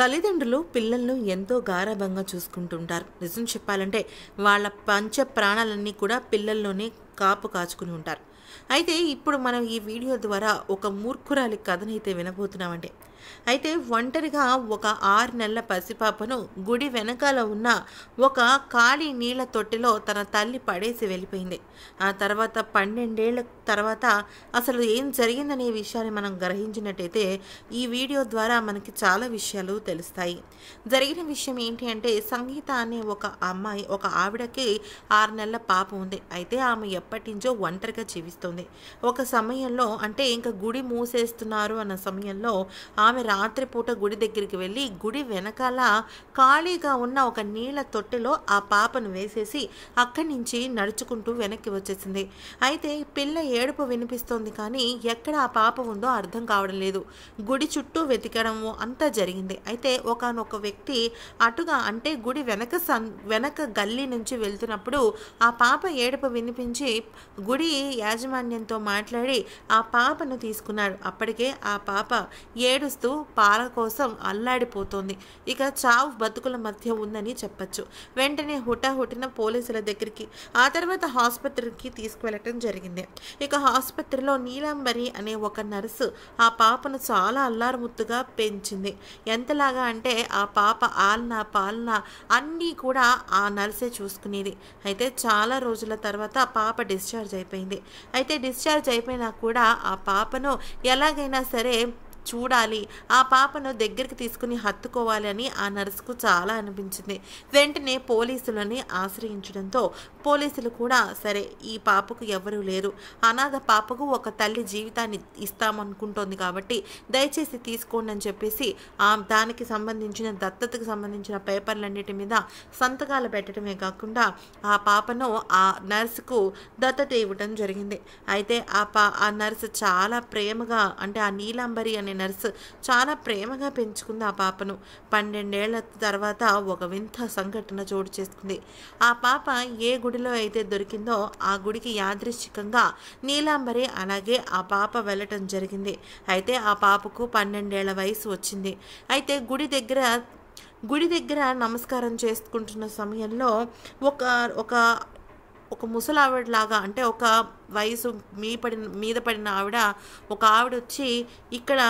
తల్లిదండ్రులు పిల్లలను ఎంతో గారాభంగా చూసుకుంటుంటారు నిజం చెప్పాలంటే వాళ్ళ పంచ ప్రాణాలన్నీ కూడా పిల్లల్లోనే కాపు కాచుకుని ఉంటారు అయితే ఇప్పుడు మనం ఈ వీడియో ద్వారా ఒక మూర్ఖురాలి కథనైతే వినబోతున్నామంటే అయితే ఒంటరిగా ఒక ఆరు నెలల పసిపాపను గుడి వెనకాల ఉన్న ఒక ఖాళీ నీళ్ల తొట్టిలో తన తల్లి పడేసి వెళ్ళిపోయింది ఆ తర్వాత పన్నెండేళ్ల తర్వాత అసలు ఏం జరిగిందనే విషయాన్ని మనం గ్రహించినట్టయితే ఈ వీడియో ద్వారా మనకి చాలా విషయాలు తెలుస్తాయి జరిగిన విషయం ఏంటి అంటే సంగీత అనే ఒక అమ్మాయి ఒక ఆవిడకి ఆరు నెలల పాప ఉంది అయితే ఆమె ఎప్పటి నుంచో ఒంటరిగా జీవిస్తుంది ఒక సమయంలో అంటే ఇంకా గుడి మూసేస్తున్నారు అన్న సమయంలో ఆ ఆమె రాత్రిపూట గుడి దగ్గరికి వెళ్ళి గుడి వెనకాల ఖాళీగా ఉన్న ఒక నీళ్ళ తొట్టెలో ఆ పాపను వేసేసి అక్కడి నుంచి నడుచుకుంటూ వెనక్కి వచ్చేసింది అయితే పిల్ల ఏడుపు వినిపిస్తోంది కానీ ఎక్కడ ఆ పాప ఉందో అర్థం కావడం లేదు గుడి చుట్టూ వెతికడము అంతా జరిగింది అయితే ఒకనొక వ్యక్తి అటుగా అంటే గుడి వెనక సన్ వెనక గల్లీ నుంచి వెళ్తున్నప్పుడు ఆ పాప ఏడుపు వినిపించి గుడి యాజమాన్యంతో మాట్లాడి ఆ పాపను తీసుకున్నాడు అప్పటికే ఆ పాప ఏడుస్తూ ఏడుస్తూ పాల కోసం అల్లాడిపోతోంది ఇక చావు బతుకుల మధ్య ఉందని చెప్పచ్చు వెంటనే హుటాహుటిన పోలీసుల దగ్గరికి ఆ తర్వాత హాస్పత్రికి తీసుకువెళ్ళటం జరిగింది ఇక ఆసుపత్రిలో నీలాంబరి అనే ఒక నర్సు ఆ పాపను చాలా అల్లారుముత్తుగా పెంచింది ఎంతలాగా అంటే ఆ పాప ఆలన పాలన అన్నీ కూడా ఆ నర్సే చూసుకునేది అయితే చాలా రోజుల తర్వాత పాప డిశ్చార్జ్ అయిపోయింది అయితే డిశ్చార్జ్ అయిపోయినా కూడా ఆ పాపను ఎలాగైనా సరే చూడాలి ఆ పాపను దగ్గరికి తీసుకుని హత్తుకోవాలి అని ఆ నర్సుకు చాలా అనిపించింది వెంటనే పోలీసులని ఆశ్రయించడంతో పోలీసులు కూడా సరే ఈ పాపకు ఎవరూ లేరు అనాథ పాపకు ఒక తల్లి జీవితాన్ని ఇస్తామనుకుంటోంది కాబట్టి దయచేసి తీసుకోండి అని చెప్పేసి ఆ దానికి సంబంధించిన దత్తతకు సంబంధించిన పేపర్లన్నిటి మీద సంతకాలు పెట్టడమే కాకుండా ఆ పాపను ఆ నర్సుకు దత్తత ఇవ్వడం జరిగింది అయితే ఆ పా ఆ నర్సు చాలా ప్రేమగా అంటే ఆ నీలాంబరి అనే అని నర్సు చాలా ప్రేమగా పెంచుకుంది ఆ పాపను పన్నెండేళ్ల తర్వాత ఒక వింత సంఘటన చోటు చేసుకుంది ఆ పాప ఏ గుడిలో అయితే దొరికిందో ఆ గుడికి యాదృశ్చికంగా నీలాంబరి అలాగే ఆ పాప వెళ్ళటం జరిగింది అయితే ఆ పాపకు పన్నెండేళ్ల వయసు వచ్చింది అయితే గుడి దగ్గర గుడి దగ్గర నమస్కారం చేసుకుంటున్న సమయంలో ఒక ఒక ఒక ముసలావిడలాగా అంటే ఒక వయసు మీ పడిన మీద పడిన ఆవిడ ఒక ఆవిడ వచ్చి ఇక్కడ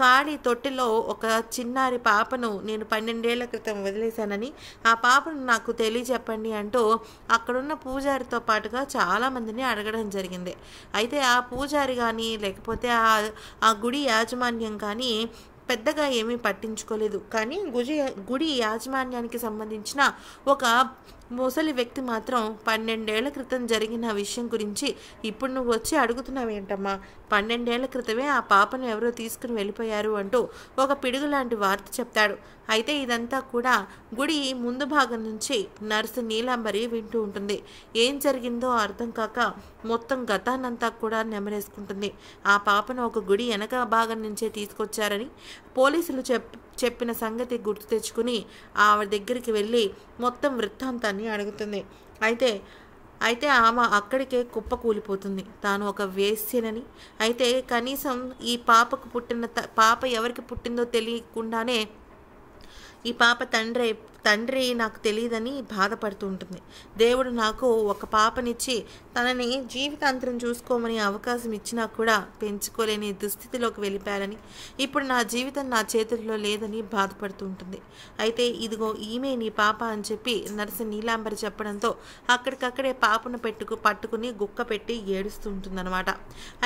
ఖాళీ తొట్టిలో ఒక చిన్నారి పాపను నేను పన్నెండేళ్ల క్రితం వదిలేశానని ఆ పాపను నాకు తెలియజెప్పండి అంటూ అక్కడున్న పూజారితో పాటుగా చాలామందిని అడగడం జరిగింది అయితే ఆ పూజారి కానీ లేకపోతే ఆ ఆ గుడి యాజమాన్యం కానీ పెద్దగా ఏమీ పట్టించుకోలేదు కానీ గుడి గుడి యాజమాన్యానికి సంబంధించిన ఒక ముసలి వ్యక్తి మాత్రం పన్నెండేళ్ల క్రితం జరిగిన విషయం గురించి ఇప్పుడు నువ్వు వచ్చి అడుగుతున్నావేంటమ్మా పన్నెండేళ్ల క్రితమే ఆ పాపను ఎవరో తీసుకుని వెళ్ళిపోయారు అంటూ ఒక పిడుగు లాంటి వార్త చెప్తాడు అయితే ఇదంతా కూడా గుడి ముందు భాగం నుంచి నర్సు నీలాంబరి వింటూ ఉంటుంది ఏం జరిగిందో అర్థం కాక మొత్తం గతానంతా కూడా నెమరేసుకుంటుంది ఆ పాపను ఒక గుడి వెనక భాగం నుంచే తీసుకొచ్చారని పోలీసులు చెప్ చెప్పిన సంగతి గుర్తు తెచ్చుకుని ఆవిడ దగ్గరికి వెళ్ళి మొత్తం వృత్తాంతాన్ని అని అడుగుతుంది అయితే అయితే ఆమె అక్కడికే కుప్ప కూలిపోతుంది తాను ఒక వేస్యనని అయితే కనీసం ఈ పాపకు పుట్టిన పాప ఎవరికి పుట్టిందో తెలియకుండానే ఈ పాప తండ్రి తండ్రి నాకు తెలియదని బాధపడుతూ ఉంటుంది దేవుడు నాకు ఒక పాపనిచ్చి తనని జీవితాంతరం చూసుకోమని అవకాశం ఇచ్చినా కూడా పెంచుకోలేని దుస్థితిలోకి వెళ్ళిపోయాలని ఇప్పుడు నా జీవితం నా చేతుల్లో లేదని బాధపడుతూ ఉంటుంది అయితే ఇదిగో ఈమె నీ పాప అని చెప్పి నర్సు నీలాంబరి చెప్పడంతో అక్కడికక్కడే పాపను పెట్టుకు పట్టుకుని గుక్క పెట్టి ఏడుస్తూ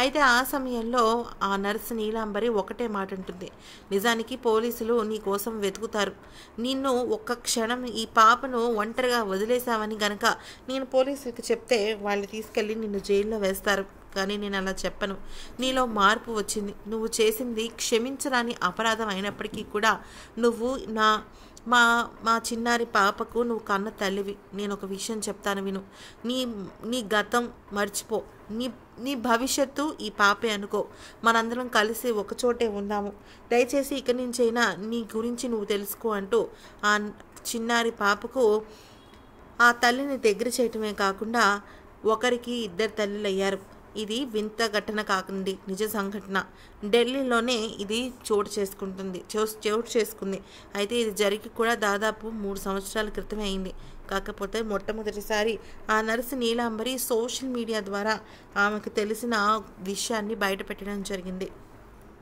అయితే ఆ సమయంలో ఆ నర్సు నీలాంబరి ఒకటే మాట ఉంటుంది నిజానికి పోలీసులు నీ కోసం వెతుకుతారు నిన్ను ఒక్క క్షణం ఈ పాపను ఒంటరిగా వదిలేశావని గనక నేను పోలీసులకు చెప్తే వాళ్ళు తీసుకెళ్ళి నిన్ను జైల్లో వేస్తారు కానీ నేను అలా చెప్పను నీలో మార్పు వచ్చింది నువ్వు చేసింది క్షమించరాని అపరాధం అయినప్పటికీ కూడా నువ్వు నా మా మా చిన్నారి పాపకు నువ్వు కన్న తల్లివి నేను ఒక విషయం చెప్తాను విను నీ నీ గతం మర్చిపో నీ నీ భవిష్యత్తు ఈ పాపే అనుకో మనందరం కలిసి ఒకచోటే ఉన్నాము దయచేసి ఇక నుంచైనా నీ గురించి నువ్వు తెలుసుకో అంటూ చిన్నారి పాపకు ఆ తల్లిని దగ్గర చేయటమే కాకుండా ఒకరికి ఇద్దరు తల్లులు అయ్యారు ఇది వింత ఘటన కాకుంది నిజ సంఘటన ఢిల్లీలోనే ఇది చోటు చేసుకుంటుంది చోటు చేసుకుంది అయితే ఇది జరిగి కూడా దాదాపు మూడు సంవత్సరాల క్రితమే అయింది కాకపోతే మొట్టమొదటిసారి ఆ నర్సు నీలాంబరి సోషల్ మీడియా ద్వారా ఆమెకు తెలిసిన విషయాన్ని బయటపెట్టడం జరిగింది